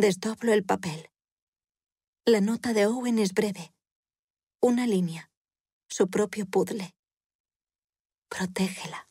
Desdoblo el papel. La nota de Owen es breve. Una línea. Su propio puzzle. Protégela.